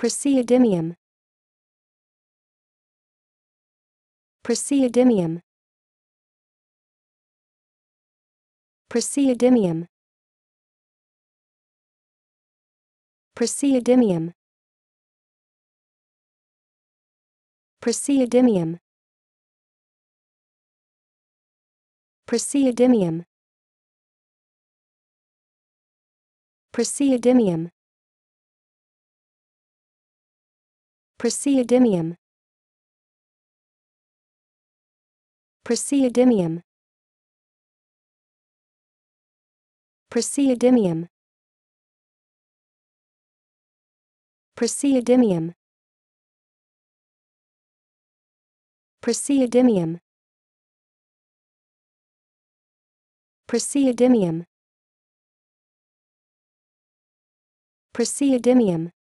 Praseodymium Praseodymium Praseodymium Praseodymium Praseodymium Praseodymium Praseodymium Praseodymium Praseodymium Praseodymium Praseodymium Praseodymium Praseodymium Praseodymium